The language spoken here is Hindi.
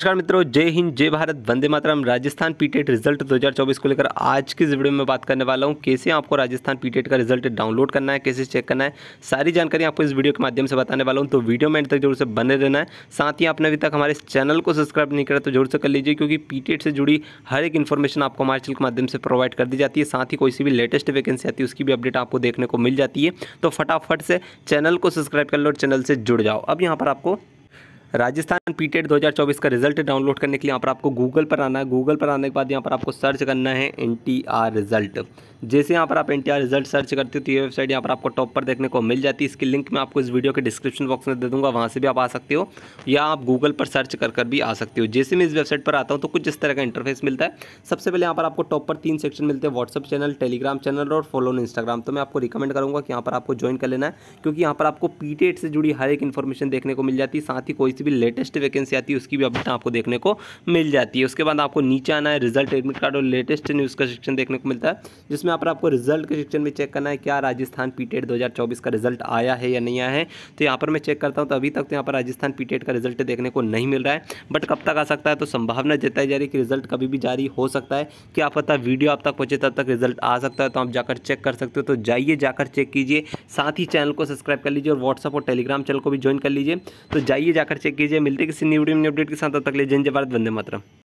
नमस्कार मित्रों जय हिंद जय भारत वंदे मातरम राजस्थान पीटेट e रिजल्ट 2024 को लेकर आज की इस वीडियो में बात करने वाला हूं कैसे आपको राजस्थान पीटेट e का रिजल्ट डाउनलोड करना है कैसे चेक करना है सारी जानकारी आपको इस वीडियो के माध्यम से बताने वाला हूं तो वीडियो में एंड तक जरूर से बने रहना है साथ ही आपने अभी तक हमारे चैनल को सब्सक्राइब नहीं करा तो जरूर से कर लीजिए क्योंकि पीटेट e से जुड़ी हर एक इन्फॉर्मेशन आपको हमारे चैनल के माध्यम से प्रोवाइड कर दी जाती है साथ ही कोई भी लेटेस्ट वैकेंसी आती है उसकी भी अपडेट आपको देखने को मिल जाती है तो फटाफट से चैनल को सब्सक्राइब कर लो और चैनल से जुड़ जाओ अब यहाँ पर आपको राजस्थान पीटेड e 2024 का रिजल्ट डाउनलोड करने के लिए यहाँ पर आपको गूगल पर आना है गूगल पर आने के बाद यहाँ पर आपको सर्च करना है एन रिजल्ट जैसे यहाँ पर आप एन रिजल्ट सर्च करते हो तो ये वेबसाइट यहाँ पर आपको टॉप पर देखने को मिल जाती है इसकी लिंक मैं आपको इस वीडियो के डिस्क्रिप्शन बॉक्स में दे दूँगा वहाँ से भी आप आ सकते हो या आप गूगल पर सर्च कर कर भी आ सकते हो जैसे मैं इस वेबसाइट पर आता हूँ तो कुछ इस तरह का इंटरफेस मिलता है सबसे पहले यहाँ पर आपको टॉप पर तीन सेक्शन मिलते हैं व्हाट्सअप चैनल टेलीग्राम चैनल और फॉलो ऑन इंस्टाग्राम तो मैं आपको रिकमेंड करूँगा कि यहाँ पर आपको ज्वाइन कर लेना है क्योंकि यहाँ पर आपको पी से जुड़ी हर एक इन्फॉर्मेशन देखने को मिल जाती है साथ ही कोई सी भी लेटेस्ट वैकेंसी आती है उसकी भी अपडेट आपको देखने को मिल जाती है उसके बाद आपको नीचे आना है रिजल्ट एडमिट कार्ड और लेटेस्ट न्यूज़ का सेक्शन देखने को मिलता है जिसमें इसमें आप आपको रिजल्ट के सेक्शन में चेक करना है क्या राजस्थान पीटेड e 2024 का रिजल्ट आया है या नहीं आया है तो यहाँ पर मैं चेक करता हूँ तो अभी तक तो यहाँ पर राजस्थान पीटेड e का रिजल्ट देखने को नहीं मिल रहा है बट कब तक आ सकता है तो संभावना जताई जा रही है कि रिजल्ट कभी भी जारी हो सकता है क्या पता वीडियो आप तक पहुँचे तब तक रिजल्ट आ सकता है तो आप जाकर चेक कर सकते हो तो जाइए जाकर चेक कीजिए साथ ही चैनल को सब्सक्राइब कर लीजिए और व्हाट्सअप और टेलीग्राम चैनल को भी ज्वाइन कर लीजिए तो जाइए जाकर चेक कीजिए मिलते किसी न्यू अपडेट के साथ तब तक ले जिन जवाब वंदे मातरम